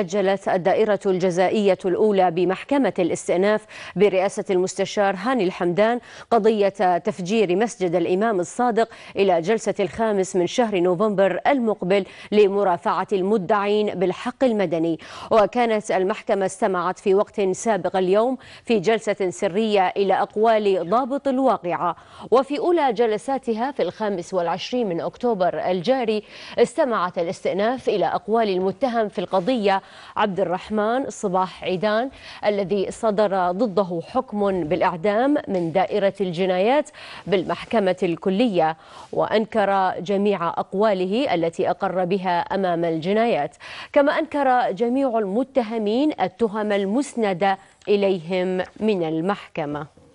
أجلت الدائرة الجزائية الأولى بمحكمة الاستئناف برئاسة المستشار هاني الحمدان قضية تفجير مسجد الإمام الصادق إلى جلسة الخامس من شهر نوفمبر المقبل لمرافعة المدعين بالحق المدني وكانت المحكمة استمعت في وقت سابق اليوم في جلسة سرية إلى أقوال ضابط الواقعة وفي أولى جلساتها في الخامس والعشرين من أكتوبر الجاري استمعت الاستئناف إلى أقوال المتهم في القضية عبد الرحمن صباح عيدان الذي صدر ضده حكم بالإعدام من دائرة الجنايات بالمحكمة الكلية وأنكر جميع أقواله التي أقر بها أمام الجنايات كما أنكر جميع المتهمين التهم المسندة إليهم من المحكمة